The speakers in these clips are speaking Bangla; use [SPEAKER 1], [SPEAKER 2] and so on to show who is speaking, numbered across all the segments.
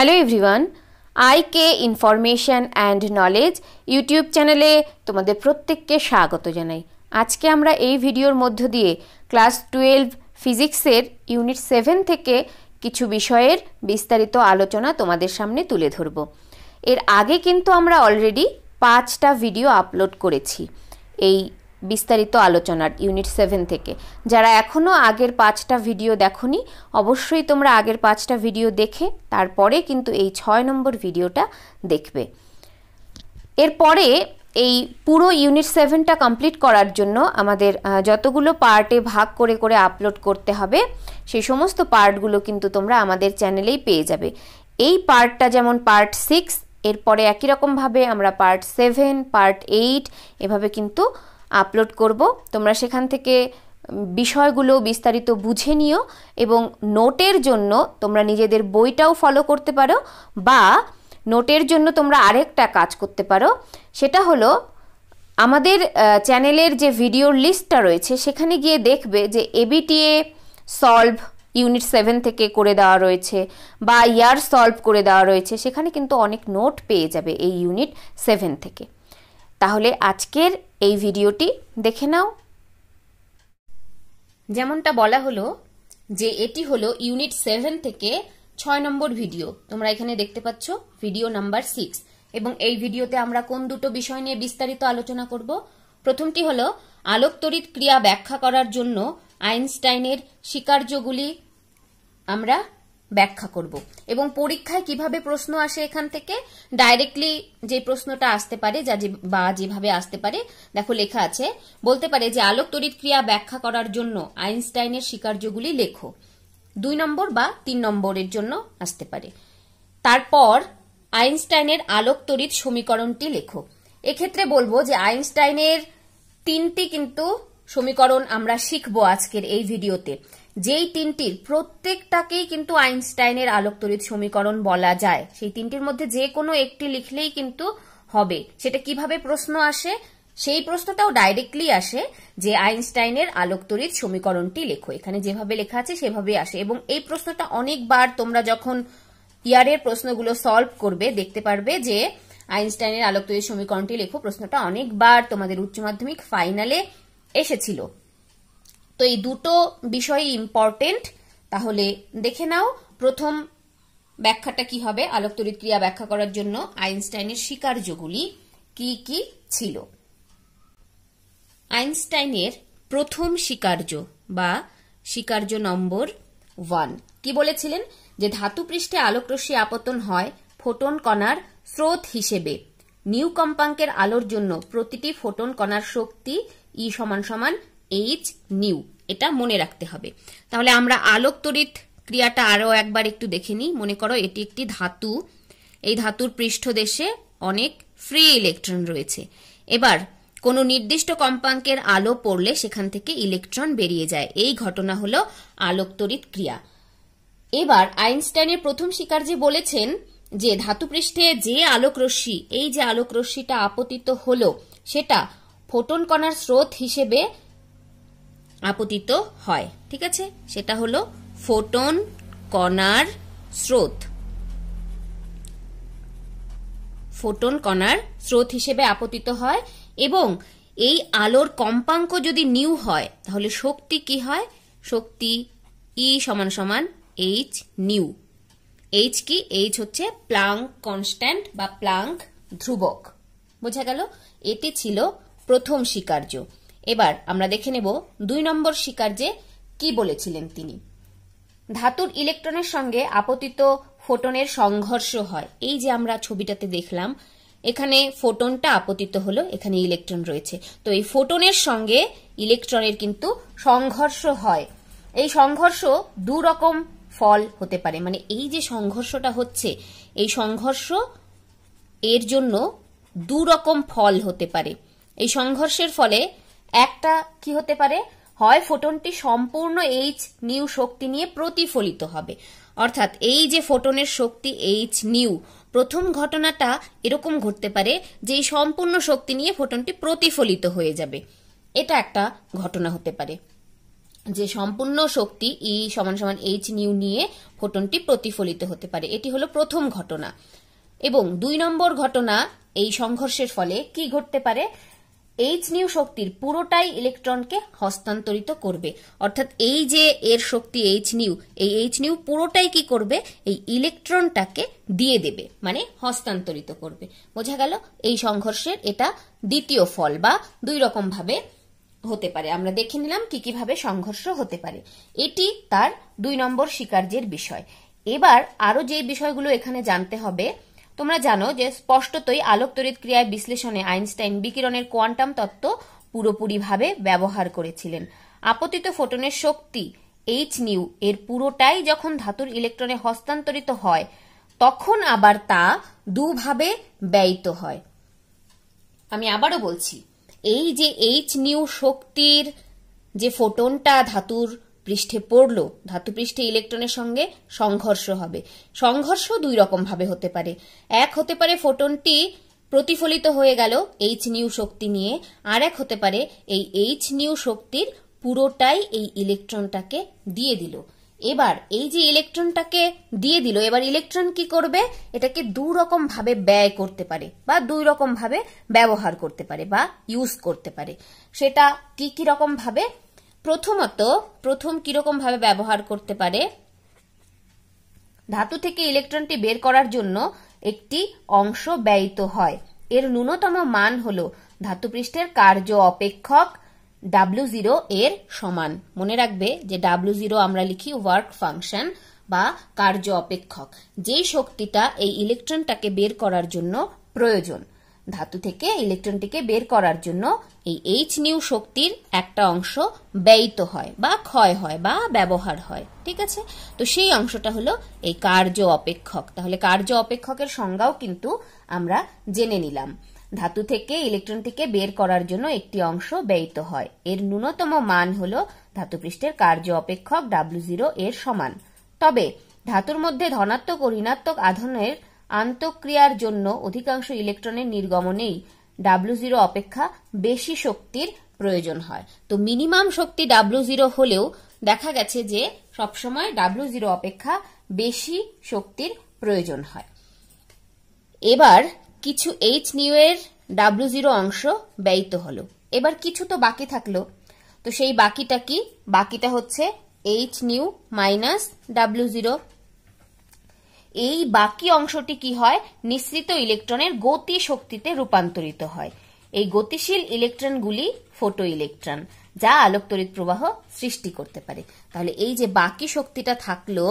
[SPEAKER 1] hello everyone I K information and knowledge YouTube চ্যানেলে তোমাদের প্রত্যেককে স্বাগত জানাই আজকে আমরা এই ভিডিওর মধ্য দিয়ে ক্লাস টুয়েলভ ফিজিক্সের ইউনিট সেভেন থেকে কিছু বিষয়ের বিস্তারিত আলোচনা তোমাদের সামনে তুলে ধরব এর আগে কিন্তু আমরা অলরেডি পাঁচটা ভিডিও আপলোড করেছি এই বিস্তারিত আলোচনার ইউনিট সেভেন থেকে যারা এখনও আগের পাঁচটা ভিডিও দেখনি অবশ্যই তোমরা আগের পাঁচটা ভিডিও দেখে তারপরে কিন্তু এই ছয় নম্বর ভিডিওটা দেখবে এরপরে এই পুরো ইউনিট সেভেনটা কমপ্লিট করার জন্য আমাদের যতগুলো পার্টে ভাগ করে করে আপলোড করতে হবে সেই সমস্ত পার্টগুলো কিন্তু তোমরা আমাদের চ্যানেলেই পেয়ে যাবে এই পার্টটা যেমন পার্ট সিক্স এরপরে একই রকমভাবে আমরা পার্ট সেভেন পার্ট এইট এভাবে কিন্তু আপলোড করব তোমরা সেখান থেকে বিষয়গুলো বিস্তারিত বুঝে নিও এবং নোটের জন্য তোমরা নিজেদের বইটাও ফলো করতে পারো বা নোটের জন্য তোমরা আরেকটা কাজ করতে পারো সেটা হলো আমাদের চ্যানেলের যে ভিডিওর লিস্টটা রয়েছে সেখানে গিয়ে দেখবে যে এবিটিএ সলভ ইউনিট সেভেন থেকে করে দেওয়া রয়েছে বা ইয়ার সলভ করে দেওয়া রয়েছে সেখানে কিন্তু অনেক নোট পেয়ে যাবে এই ইউনিট সেভেন থেকে তাহলে আজকের এই ভিডিওটি দেখে নাও যেমনটা বলা হলো যে এটি হলো ইউনিট সেভেন থেকে ছয় নম্বর ভিডিও তোমরা এখানে দেখতে পাচ্ছ ভিডিও নাম্বার সিক্স এবং এই ভিডিওতে আমরা কোন দুটো বিষয় নিয়ে বিস্তারিত আলোচনা করব প্রথমটি হলো আলোকতড়িৎ ক্রিয়া ব্যাখ্যা করার জন্য আইনস্টাইনের স্বীকার্যগুলি আমরা ব্যাখ্যা করব এবং পরীক্ষায় কিভাবে প্রশ্ন আসে এখান থেকে ডাইরেক্টলি যে প্রশ্নটা আসতে পারে যা বা যেভাবে আসতে পারে দেখো লেখা আছে বলতে পারে যে আলোক তড়িৎ ক্রিয়া ব্যাখ্যা করার জন্য আইনস্টাইনের স্বীকার্যগুলি লেখো দুই নম্বর বা তিন নম্বরের জন্য আসতে পারে তারপর আইনস্টাইনের আলোক তড়িৎ সমীকরণটি লেখো এক্ষেত্রে বলবো যে আইনস্টাইনের তিনটি কিন্তু সমীকরণ আমরা শিখবো আজকের এই ভিডিওতে যেই তিনটির প্রত্যেকটাকেই কিন্তু আইনস্টাইনের আলোকতরিত সমীকরণ বলা যায় সেই তিনটির মধ্যে যে কোনো একটি লিখলেই কিন্তু হবে সেটা কিভাবে প্রশ্ন আসে সেই প্রশ্নটাও ডাইরেক্টলি আসে যে আইনস্টাইনের আলোকতরিত সমীকরণটি লেখো এখানে যেভাবে লেখা আছে সেভাবে আসে এবং এই প্রশ্নটা অনেকবার তোমরা যখন ইয়ারের প্রশ্নগুলো সলভ করবে দেখতে পারবে যে আইনস্টাইনের আলোকতরিত সমীকরণটি লেখো প্রশ্নটা অনেকবার তোমাদের উচ্চ মাধ্যমিক ফাইনালে এসেছিল তো এই দুটো বিষয় ইম্পর্টেন্ট তাহলে দেখে নাও প্রথম ব্যাখ্যাটা কি হবে আলোক তরিত ক্রিয়া ব্যাখ্যা করার জন্য আইনস্টাইনের স্বীকার্যগুলি কি কি ছিল আইনস্টাইনের প্রথম স্বীকার্য বা স্বীকার্য নম্বর ওয়ান কি বলেছিলেন যে ধাতু পৃষ্ঠে আলোকরশ্মি আপতন হয় ফোটন কণার স্রোত হিসেবে নিউ কম্পাঙ্কের আলোর জন্য প্রতিটি ফোটন কণার শক্তি ই সমান সমান এইচ নিউ এটা মনে রাখতে হবে তাহলে আমরা আলোক তড়িৎ ক্রিয়াটা আরও একবার একটু দেখে নিই মনে করো এটি একটি ধাতু এই ধাতুর পৃষ্ঠদেশে অনেক ফ্রি ইলেকট্রন রয়েছে এবার কোনো নির্দিষ্ট কম্পাঙ্কের আলো পড়লে সেখান থেকে ইলেকট্রন বেরিয়ে যায় এই ঘটনা হল আলোক তড়িৎ ক্রিয়া এবার আইনস্টাইনের প্রথম শিকার যে বলেছেন যে ধাতু পৃষ্ঠে যে আলোক রশ্মি এই যে আলোক রশ্মিটা আপতিত হলো সেটা ফোটন কণার স্রোত হিসেবে আপতিত হয় ঠিক আছে সেটা হলো ফোটন কণার স্রোত ফোটন কণার স্রোত হিসেবে আপতিত হয় এবং এই আলোর কম্পাঙ্ক যদি নিউ হয় তাহলে শক্তি কি হয় শক্তি ই e সমান সমান এইচ নিউ এইচ কি এইচ হচ্ছে প্লাঙ্ক কনস্ট্যান্ট বা প্লাঙ্ক ধ্রুবক বোঝা গেল এটি ছিল প্রথম স্বীকার্য এবার আমরা দেখে নেব দুই নম্বর শিকার যে কি বলেছিলেন তিনি ধাতুর ইলেকট্রনের সঙ্গে আপতিত ফোটনের সংঘর্ষ হয় এই যে আমরা ছবিটাতে দেখলাম এখানে ফোটনটা আপতিত হলো এখানে ইলেকট্রন রয়েছে তো এই ফোটনের সঙ্গে ইলেকট্রনের কিন্তু সংঘর্ষ হয় এই সংঘর্ষ দু রকম ফল হতে পারে মানে এই যে সংঘর্ষটা হচ্ছে এই সংঘর্ষ এর জন্য দু রকম ফল হতে পারে এই সংঘর্ষের ফলে একটা কি হতে পারে হয় ফোটনটি সম্পূর্ণ এইচ নিউ শক্তি নিয়ে প্রতিফলিত হবে অর্থাৎ এই যে ফোটনের শক্তি এইচ নিউ প্রথম ঘটনাটা এরকম ঘটতে পারে যে সম্পূর্ণ শক্তি নিয়ে ফোটনটি প্রতিফলিত হয়ে যাবে এটা একটা ঘটনা হতে পারে যে সম্পূর্ণ শক্তি ই e সমান সমান এইচ নিউ নিয়ে ফোটনটি প্রতিফলিত হতে পারে এটি হলো প্রথম ঘটনা এবং দুই নম্বর ঘটনা এই সংঘর্ষের ফলে কি ঘটতে পারে এইচ নিউ শক্তির পুরোটাই ইলেকট্রনকে হস্তান্তরিত করবে অর্থাৎ এই যে এর শক্তি এইচ নিউ এই এইচ নিউ পুরোটাই কি করবে এই ইলেকট্রনটাকে দিয়ে দেবে মানে হস্তান্তরিত করবে বোঝা গেল এই সংঘর্ষের এটা দ্বিতীয় ফল বা দুই রকম ভাবে হতে পারে আমরা দেখে নিলাম কি কিভাবে সংঘর্ষ হতে পারে এটি তার দুই নম্বর স্বীকার্যের বিষয় এবার আরো যে বিষয়গুলো এখানে জানতে হবে তোমরা জানো যে স্পষ্টতই আলোক তড়িৎ ক্রিয়ায় বিশ্লেষণে আইনস্টাইন বিকিরণের কোয়ান্টাম তত্ত্ব পুরোপুরিভাবে ব্যবহার করেছিলেন আপতিত ফোটনের শক্তি এইচ নিউ এর পুরোটাই যখন ধাতুর ইলেকট্রনে হস্তান্তরিত হয় তখন আবার তা দুভাবে ব্যয়িত হয় আমি আবারও বলছি এই যে এইচ নিউ শক্তির যে ফোটনটা ধাতুর পৃষ্ঠে পড়ল ধাতু পৃষ্ঠে ইলেকট্রনের সঙ্গে সংঘর্ষ হবে সংঘর্ষ দুই রকমভাবে হতে পারে এক হতে পারে ফোটনটি প্রতিফলিত হয়ে গেল এইচ নিউ শক্তি নিয়ে আর এক হতে পারে এই এইচ নিউ শক্তির পুরোটাই এই ইলেকট্রনটাকে দিয়ে দিল এবার এই যে ইলেকট্রনটাকে দিয়ে দিল এবার ইলেকট্রন কি করবে এটাকে দু রকম ভাবে ব্যয় করতে পারে বা দুই রকম ভাবে ব্যবহার করতে পারে বা ইউজ করতে পারে সেটা কি কি রকম ভাবে প্রথমত প্রথম কীরকমভাবে ব্যবহার করতে পারে ধাতু থেকে ইলেকট্রনটি বের করার জন্য একটি অংশ ব্যয়িত হয় এর ন্যূনতম মান হল ধাতুপৃষ্ঠের কার্য অপেক্ষক ডাব্লিউ জিরো এর সমান মনে রাখবে যে ডাব্লিউ জিরো আমরা লিখি ওয়ার্ক ফাংশন বা কার্য অপেক্ষক যেই শক্তিটা এই ইলেকট্রনটাকে বের করার জন্য প্রয়োজন ধাতু থেকে ইলেকট্রনটিকে বের করার জন্য এই এইচ নিউ শক্তির একটা অংশ ব্যয়িত হয় বা ক্ষয় হয় বা ব্যবহার হয় ঠিক আছে তো সেই অংশটা হলো এই কার্য অপেক্ষক তাহলে কার্য অপেক্ষকের সংজ্ঞাও কিন্তু আমরা জেনে নিলাম ধাতু থেকে ইলেকট্রনটিকে বের করার জন্য একটি অংশ ব্যয়িত হয় এর ন্যূনতম মান হল ধাতুপৃষ্ঠের কার্য অপেক্ষক ডাব্লিউ জিরো এর সমান তবে ধাতুর মধ্যে ধনাত্মক ও ঋণাত্মক আধানের আন্তঃক্রিয়ার জন্য অধিকাংশ ইলেকট্রনের নির্গমনেই ডাব্লু জিরো অপেক্ষা বেশি শক্তির প্রয়োজন হয় তো মিনিমাম শক্তি ডাব্লু জিরো হলেও দেখা গেছে যে সবসময় ডাব্লু জিরো অপেক্ষা বেশি শক্তির প্রয়োজন হয় এবার কিছু এইচ নিউ এর ডাব্লু জিরো অংশ ব্যয়িত হল এবার কিছু তো বাকি থাকলো তো সেই বাকিটা কি বাকিটা হচ্ছে H nu minus W zero এই বাকি অংশটি কি হয় নিঃসৃত ইলেকট্রনের গতি শক্তিতে রূপান্তরিত হয় এই গতিশীল ইলেকট্রনগুলি ফোটো ইলেকট্রন যা তড়িৎ প্রবাহ সৃষ্টি করতে পারে তাহলে এই যে বাকি শক্তিটা থাকলো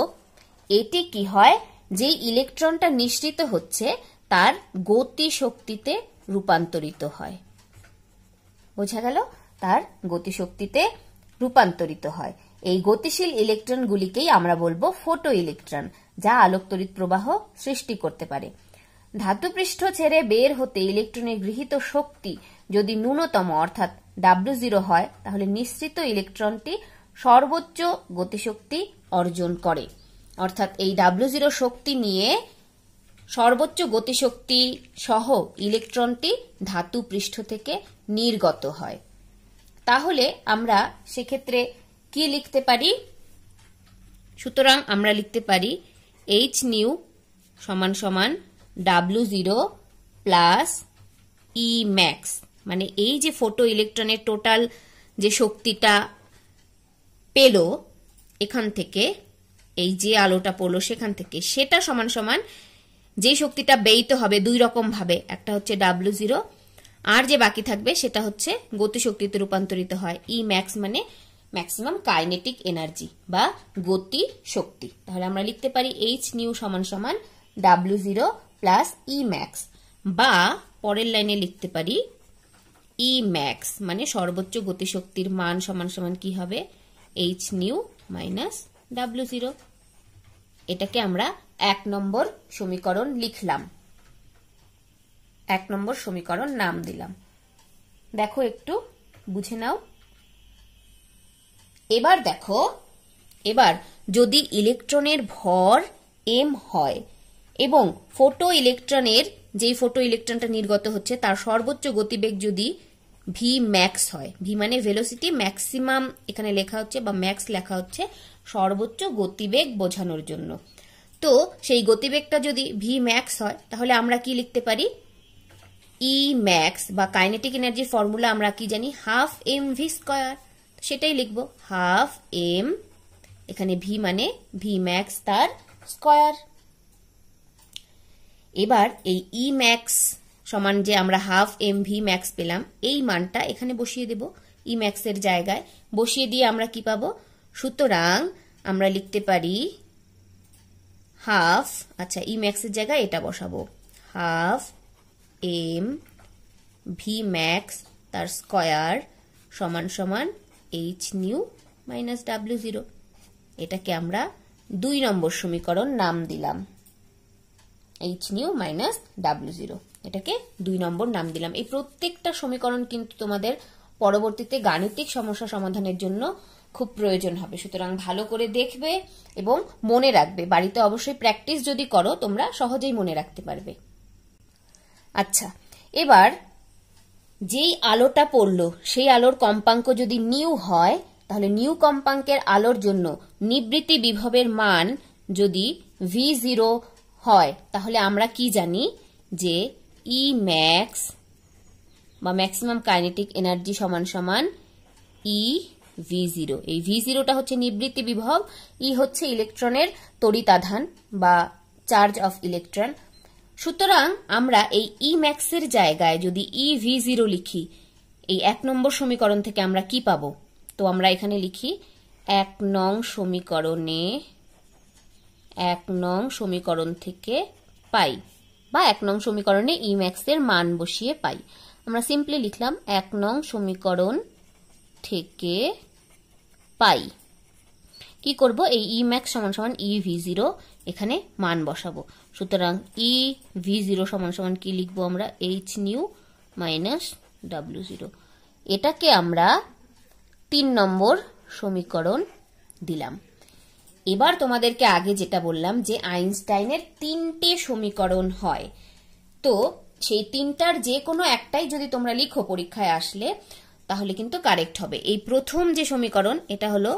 [SPEAKER 1] এটি কি হয় যেই ইলেকট্রনটা নিঃসৃত হচ্ছে তার গতি শক্তিতে রূপান্তরিত হয় বোঝা গেল তার গতিশক্তিতে রূপান্তরিত হয় এই গতিশীল ইলেকট্রনগুলিকেই আমরা বলবো ফোটো ইলেকট্রন যা আলোক তড়িৎ প্রবাহ সৃষ্টি করতে পারে ধাতুপৃষ্ঠ ছেড়ে বের হতে ইলেকট্রনের গৃহীত শক্তি যদি ন্যূনতম অর্থাৎ ডাব্লু জিরো হয় তাহলে নিঃসৃত ইলেকট্রনটি সর্বোচ্চ গতিশক্তি অর্জন করে অর্থাৎ এই ডাব্লু জিরো শক্তি নিয়ে সর্বোচ্চ গতিশক্তি সহ ইলেকট্রনটি ধাতু পৃষ্ঠ থেকে নির্গত হয় তাহলে আমরা সেক্ষেত্রে কি লিখতে পারি সুতরাং আমরা লিখতে পারি এইচ নিউ সমান সমান W zero plus E max মানে এই যে ফোটো ইলেকট্রনের টোটাল যে শক্তিটা পেল এখান থেকে এই যে আলোটা পড়লো সেখান থেকে সেটা সমান সমান যে শক্তিটা ব্যয়িত হবে দুই রকমভাবে একটা হচ্ছে ডাব্লু জিরো আর যে বাকি থাকবে সেটা হচ্ছে গতিশক্তিতে রূপান্তরিত হয় ই e ম্যাক্স মানে ম্যাক্সিমাম কাইনেটিক এনার্জি বা গতি শক্তি তাহলে আমরা লিখতে পারি এইচ নিউ সমান সমান W zero plus E max বা পরের লাইনে লিখতে পারি ই ম্যাক্স মানে সর্বোচ্চ গতিশক্তির মান সমান সমান কি হবে H nu minus W zero এটাকে আমরা এক নম্বর সমীকরণ লিখলাম এক নম্বর সমীকরণ নাম দিলাম দেখো একটু বুঝে নাও এবার দেখো এবার যদি ইলেকট্রনের ভর এম হয় এবং ফোটো ইলেকট্রনের যেই ফোটো ইলেকট্রনটা নির্গত হচ্ছে তার সর্বোচ্চ গতিবেগ যদি ভি ম্যাক্স হয় ভি মানে ভেলোসিটি ম্যাক্সিমাম এখানে লেখা হচ্ছে বা ম্যাক্স লেখা হচ্ছে সর্বোচ্চ গতিবেগ বোঝানোর জন্য তো সেই গতিবেগটা যদি ভি ম্যাক্স হয় তাহলে আমরা কি লিখতে পারি ই e ম্যাক্স বা কাইনেটিক এনার্জির ফর্মুলা আমরা কি জানি হাফ এম ভি স্কয়ার সেটাই লিখব হাফ এম এখানে ভি মানে ভি ম্যাক্স তার স্কয়ার এবার এই ই ম্যাক্স সমান যে আমরা হাফ এম ভি ম্যাক্স পেলাম এই মানটা এখানে বসিয়ে দেব ই ম্যাক্সের জায়গায় বসিয়ে দিয়ে আমরা কি পাবো সুতরাং আমরা লিখতে পারি হাফ আচ্ছা ই ম্যাক্সের জায়গায় এটা বসাবো হাফ এম ভি ম্যাক্স তার স্কয়ার সমান সমান H nu minus W zero এটাকে আমরা দুই নম্বর সমীকরণ নাম দিলাম H nu minus W zero এটাকে দুই নম্বর নাম দিলাম এই প্রত্যেকটা সমীকরণ কিন্তু তোমাদের পরবর্তীতে গাণিতিক সমস্যা সমাধানের জন্য খুব প্রয়োজন হবে সুতরাং ভালো করে দেখবে এবং মনে রাখবে বাড়িতে অবশ্যই প্র্যাকটিস যদি করো তোমরা সহজেই মনে রাখতে পারবে আচ্ছা এবার যেই আলোটা পড়ল সেই আলোর কম্পাঙ্ক যদি নিউ হয় তাহলে নিউ কম্পাঙ্কের আলোর জন্য নিবৃত্তি বিভবের মান যদি ভি জিরো হয় তাহলে আমরা কি জানি যে ই ম্যাক্স বা ম্যাক্সিমাম কাইনেটিক এনার্জি সমান সমান ই ভি জিরো এই ভি জিরোটা হচ্ছে নিবৃত্তি বিভব ই e হচ্ছে ইলেকট্রনের তড়িতাধান বা চার্জ অফ ইলেকট্রন সুতরাং আমরা এই ই ম্যাক্সের জায়গায় যদি ই ভি জিরো লিখি এই এক নম্বর সমীকরণ থেকে আমরা কি পাব তো আমরা এখানে লিখি এক নং সমীকরণে এক নং সমীকরণ থেকে পাই বা এক নং সমীকরণে ই ম্যাক্সের মান বসিয়ে পাই আমরা সিম্পলি লিখলাম এক নং সমীকরণ থেকে পাই কি করব এই ই ম্যাক্স সমান সমান ই ভি জিরো এখানে মান বসাবো সুতরাং ই ভি জিরো সমান সমান কি লিখবো আমরা H nu minus W zero এটাকে আমরা তিন নম্বর সমীকরণ দিলাম এবার তোমাদেরকে আগে যেটা বললাম যে আইনস্টাইনের তিনটে সমীকরণ হয় তো সেই তিনটার যে কোনো একটাই যদি তোমরা লিখো পরীক্ষায় আসলে তাহলে কিন্তু কারেক্ট হবে এই প্রথম যে সমীকরণ এটা হলো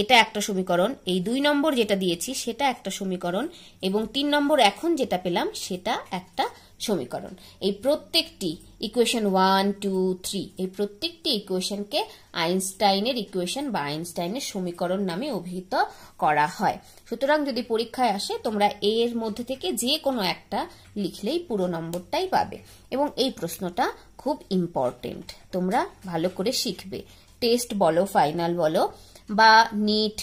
[SPEAKER 1] এটা একটা সমীকরণ এই দুই নম্বর যেটা দিয়েছি সেটা একটা সমীকরণ এবং তিন নম্বর এখন যেটা পেলাম সেটা একটা সমীকরণ এই প্রত্যেকটি ইকুয়েশন ওয়ান টু থ্রি এই প্রত্যেকটি ইকুয়েশনকে আইনস্টাইনের ইকুয়েশন বা আইনস্টাইনের সমীকরণ নামে অভিহিত করা হয় সুতরাং যদি পরীক্ষায় আসে তোমরা এর মধ্যে থেকে যে কোনো একটা লিখলেই পুরো নম্বরটাই পাবে এবং এই প্রশ্নটা খুব ইম্পর্টেন্ট তোমরা ভালো করে শিখবে টেস্ট বলো ফাইনাল বলো বা নিট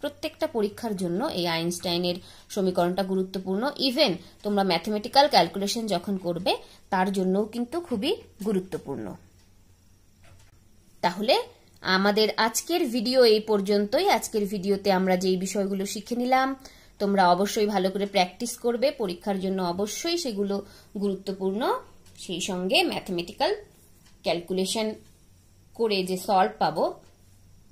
[SPEAKER 1] প্রত্যেকটা পরীক্ষার জন্য এই আইনস্টাইনের সমীকরণটা গুরুত্বপূর্ণ ইভেন তোমরা ম্যাথমেটিক্যাল ক্যালকুলেশন যখন করবে তার জন্যও কিন্তু খুবই গুরুত্বপূর্ণ তাহলে আমাদের আজকের ভিডিও এই পর্যন্তই আজকের ভিডিওতে আমরা যেই বিষয়গুলো শিখে নিলাম তোমরা অবশ্যই ভালো করে প্র্যাকটিস করবে পরীক্ষার জন্য অবশ্যই সেগুলো গুরুত্বপূর্ণ সেই সঙ্গে ম্যাথমেটিক্যাল ক্যালকুলেশন করে যে সলভ পাবো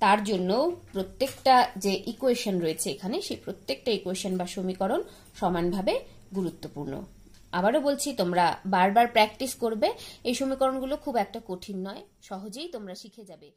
[SPEAKER 1] তার জন্য প্রত্যেকটা যে ইকুয়েশন রয়েছে এখানে সেই প্রত্যেকটা ইকুয়েশন বা সমীকরণ সমানভাবে গুরুত্বপূর্ণ আবারও বলছি তোমরা বারবার প্র্যাকটিস করবে এই সমীকরণগুলো খুব একটা কঠিন নয় সহজেই তোমরা শিখে যাবে